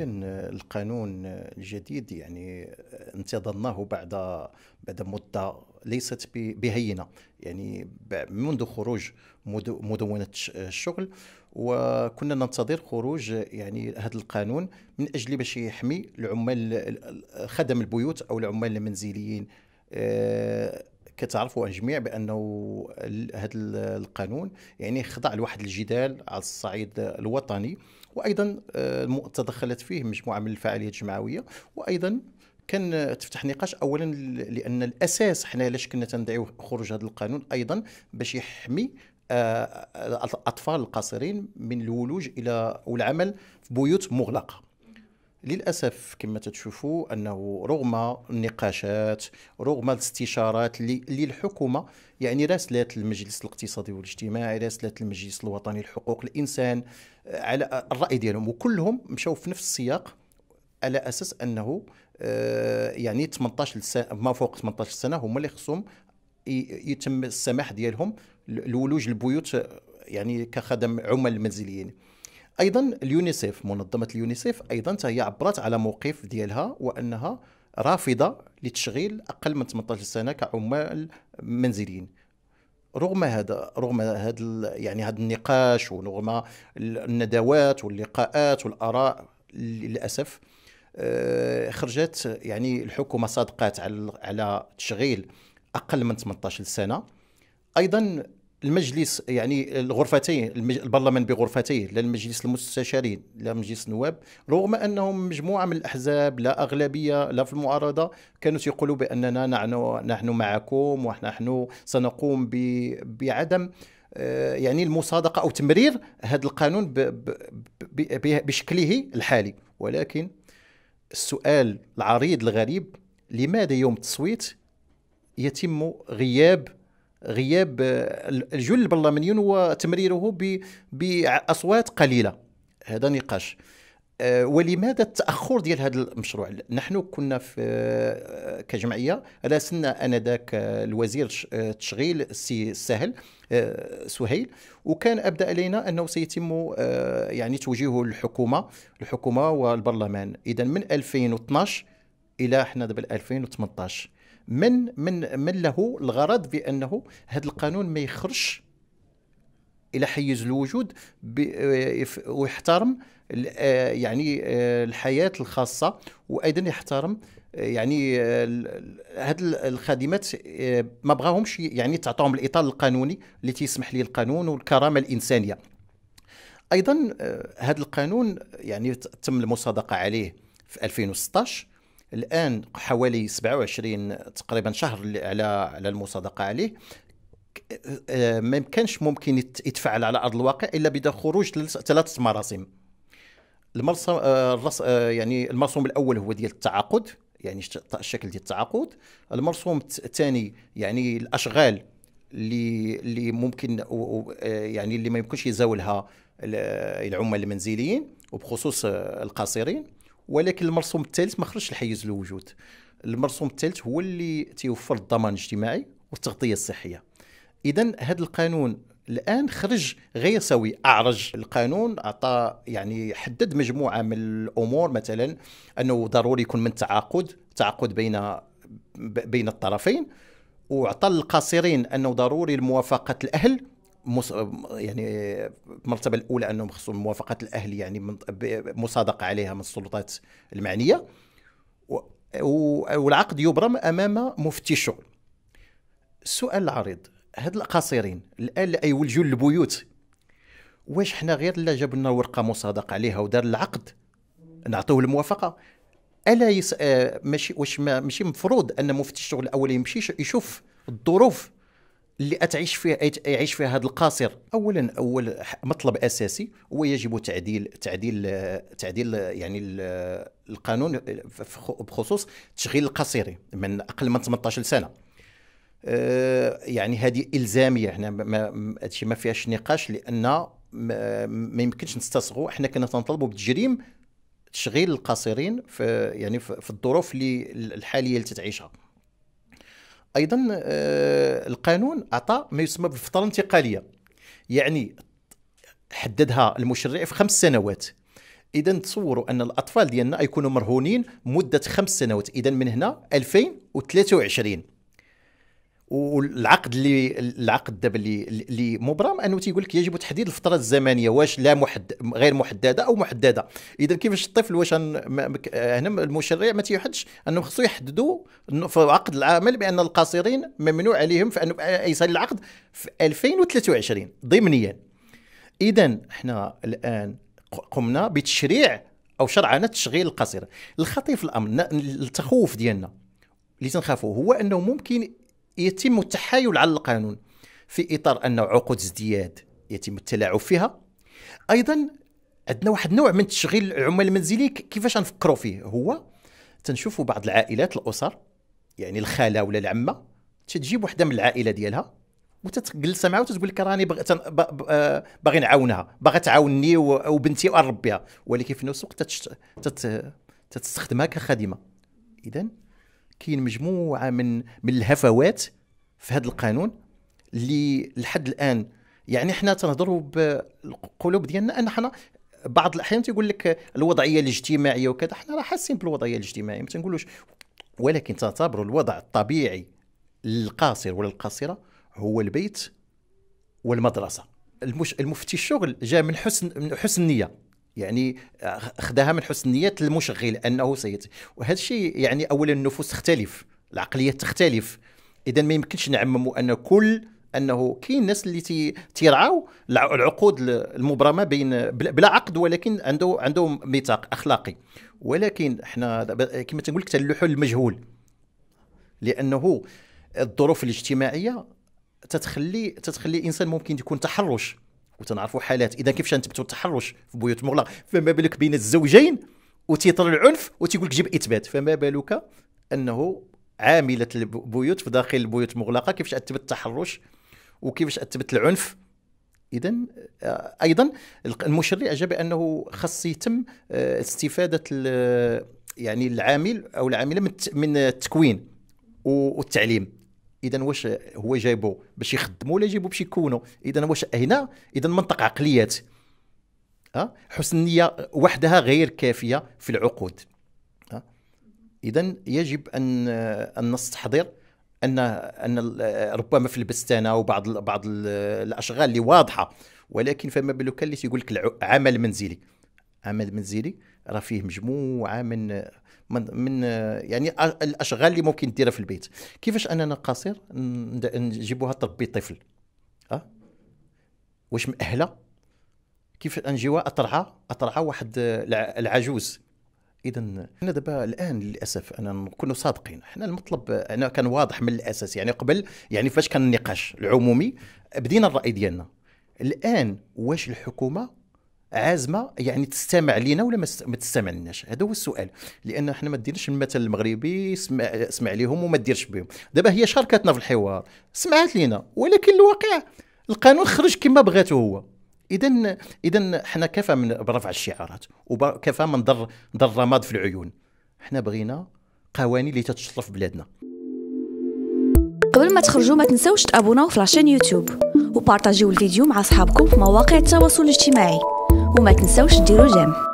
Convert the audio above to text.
اولا القانون الجديد يعني انتظرناه بعد بعد مده ليست بهينه يعني منذ خروج مدونه الشغل وكنا ننتظر خروج يعني هذا القانون من اجل باش يحمي العمال خدم البيوت او العمال المنزليين آه، كتعرفوا الجميع بانه هذا القانون يعني خضع لواحد الجدال على الصعيد الوطني وايضا آه، تدخلت فيه مجموعه من الفعاليات الجمعويه وايضا كان تفتح نقاش اولا لان الاساس حنا علاش كنا تندعيو خروج هذا القانون ايضا باش يحمي آه، الاطفال القاصرين من الولوج الى والعمل في بيوت مغلقه للاسف كما تتشوفوا انه رغم النقاشات رغم الاستشارات اللي الحكومه يعني راسلات المجلس الاقتصادي والاجتماعي راسلات المجلس الوطني لحقوق الانسان آه، على الراي ديالهم وكلهم مشاو في نفس السياق على اساس انه آه، يعني 18 سنه ما فوق 18 سنه هما اللي خصهم يتم السماح ديالهم لولوج البيوت آه، يعني كخدم عمال منزليين ايضا اليونيسيف منظمه اليونيسيف ايضا هي عبرت على موقف ديالها وانها رافضه لتشغيل اقل من 18 سنه كعمال منزليين رغم هذا رغم هذا يعني هذا النقاش ورغم الندوات واللقاءات والاراء للاسف آه، خرجت يعني الحكومه صادقات على على تشغيل اقل من 18 سنه ايضا المجلس يعني الغرفتين البرلمان بغرفتيه لا المجلس المستشارين لا مجلس النواب رغم انهم مجموعه من الاحزاب لا اغلبيه لا في المعارضه كانوا يقولوا باننا نحن نحن معكم ونحن سنقوم بعدم آه، يعني المصادقه او تمرير هذا القانون بشكله الحالي ولكن السؤال العريض الغريب لماذا يوم التصويت يتم غياب غياب آه، الجل البرلمانيون وتمريره باصوات قليله هذا نقاش آه، ولماذا التاخر ديال هذا المشروع نحن كنا في آه، كجمعيه راسلنا انذاك الوزير التشغيل السي سهل سهيل وكان ابدى علينا انه سيتم يعني توجيهه للحكومه الحكومه والبرلمان اذا من 2012 الى حنا دابا 2018 من من من له الغرض بانه هذا القانون ما يخرجش الى حيز الوجود آه، ويحترم آه، يعني آه، الحياه الخاصه وايضا يحترم يعني هاد الخادمات ما بغاهمش يعني تعطاهم الاطار القانوني اللي تيسمح ليه القانون والكرامه الانسانيه ايضا هذا القانون يعني تم المصادقه عليه في 2016 الان حوالي 27 تقريبا شهر على على المصادقه عليه آه، ما كانش ممكن يتفعل على ارض الواقع الا بدا خروج ثلاثه مراسم المرسم آه، آه، يعني المرسوم الاول هو ديال التعاقد يعني الشكل ديال التعاقد المرسوم الثاني يعني الاشغال اللي اللي ممكن يعني اللي ما يمكنش يزاولها العمال المنزليين وبخصوص القاصرين ولكن المرسوم الثالث ما خرجش لحيز الوجود المرسوم الثالث هو اللي تيوفر الضمان الاجتماعي والتغطيه الصحيه اذا هذا القانون الان خرج غير سوي اعرج القانون اعطى يعني حدد مجموعه من الامور مثلا انه ضروري يكون من تعاقد تعاقد بين بين الطرفين واعطى للقاصرين انه ضروري الموافقه الاهل مص... يعني المرتبه الاولى انهم خصوا موافقه الاهل يعني مصادقه عليها من السلطات المعنيه و... والعقد يبرم امام مفتي الشغل السؤال العريض هاد القاصرين الان اللي يولجوا للبيوت واش حنا غير لا جاب لنا ورقه مصادقة عليها ودار العقد نعطوه الموافقه الا يس... آه، ماشي واش ما... ماشي مفروض ان مفتي الشغل الاول يمشي يشوف الظروف اللي أتعيش فيها يعيش فيها هذا القاصر أولا أول مطلب أساسي هو يجب تعديل تعديل تعديل يعني القانون بخصوص تشغيل القصيري من أقل من 18 سنة آه، يعني هذه الزاميه هنا هادشي ما فيهاش نقاش لان ما يمكنش نستصغوا احنا كنا تنطلبوا بتجريم تشغيل القاصرين في يعني في الظروف اللي الحاليه اللي تتعيشها ايضا آه، القانون اعطى ما يسمى بالفتره الانتقاليه يعني حددها المشرع في خمس سنوات اذا تصوروا ان الاطفال ديالنا يكونوا مرهونين مده خمس سنوات اذا من هنا 2023 والعقد اللي العقد دابا اللي اللي مبرم انه تيقول لك يجب تحديد الفتره الزمنيه واش لا محد غير محدده او محدده اذا كيفاش الطفل واش هنا المشرع ما تيحدش انه خصو يحددوا في عقد العمل بان القاصرين ممنوع عليهم في انه يصل العقد في 2023 ضمنيا اذا حنا الان قمنا بتشريع او شرعنا تشغيل القصير الخطير في الامر التخوف ديالنا اللي تنخافوا هو انه ممكن يتم التحايل على القانون في اطار ان عقود ازدياد يتم التلاعب فيها ايضا عندنا واحد النوع من تشغيل العمال المنزلي كيفاش نفكروا فيه هو تنشوفوا بعض العائلات الاسر يعني الخاله ولا العمه تجيب وحده من العائله ديالها وتتجلس معها وتقول لك راني آه، باغي نعاونها باغي تعاوني وبنتي واربيها ولكن في نفس الوقت تتستخدمها كخادمه اذا كاين مجموعه من من الهفوات في هذا القانون اللي لحد الان يعني حنا تنهضروا بالقلوب ديالنا ان حنا بعض الاحيان تيقول لك الوضعيه الاجتماعيه وكذا حنا راه حاسين بالوضعيه الاجتماعيه ما تنقولوش ولكن تعتبروا الوضع الطبيعي للقاصر ولا القاصره هو البيت والمدرسه المش المفتي الشغل جاء من حسن من حسن نيه يعني آه، خداها من حسن نيه المشغل انه سيت وهذا الشيء يعني اولا النفوس تختلف العقليه تختلف اذا ما يمكنش نعمموا ان كل انه كاين الناس اللي تي تيرعاو العقود المبرمه بين بلا عقد ولكن عنده عندهم ميثاق اخلاقي ولكن حنا كما تنقول لك تلوح المجهول لانه الظروف الاجتماعيه تتخلي تتخلي الانسان ممكن يكون تحرش وتنعرفوا حالات اذا كيفاش نثبتوا التحرش في بيوت مغلقه فما بالك بين الزوجين وتيطر العنف وتيقول لك جيب اثبات فما بالك انه عامله البيوت في داخل البيوت المغلقه كيفاش اثبت التحرش وكيفاش اثبت العنف اذا آه، ايضا المشرع اجاب بانه خاص يتم آه، استفاده يعني العامل او العامله من التكوين والتعليم اذا واش هو جايبو باش يخدموا ولا جايبو باش يكونوا اذا واش هنا اذا منطق عقليات أه؟ حسن النيه وحدها غير كافيه في العقود أه؟ اذا يجب ان ان نستحضر ان ان ربما في البستانه وبعض بعض الاشغال اللي واضحه ولكن فما بالك اللي تيقول لك عمل منزلي عمل منزلي راه فيه مجموعه من من, من يعني الاشغال اللي ممكن ديرها في البيت كيفاش اننا قصير نجيبوها تربي طفل اه واش مأهله كيف نجيوها اطرحه اطرحه واحد العجوز اذا حنا دابا الان للاسف انا نكونوا صادقين حنا المطلب انا كان واضح من الاساس يعني قبل يعني فاش كان النقاش العمومي بدينا الراي ديالنا الان واش الحكومه عازمه يعني تستمع لينا ولا ما تستمع لناش هذا هو السؤال لان حنا ما ديرش المثل المغربي اسمع, اسمع ليهم وما ديرش بهم دابا هي شاركتنا في الحوار سمعت لينا ولكن الواقع القانون خرج كما بغاته هو اذا اذا حنا كفى من برفع الشعارات وكفى من ضر ضر رماد في العيون حنا بغينا قوانين اللي تتشرف بلادنا قبل ما تخرجوا ما تنساوش تابوناو في لاشين يوتيوب وبارطاجيو الفيديو مع اصحابكم في مواقع التواصل الاجتماعي Makin social doodle jam.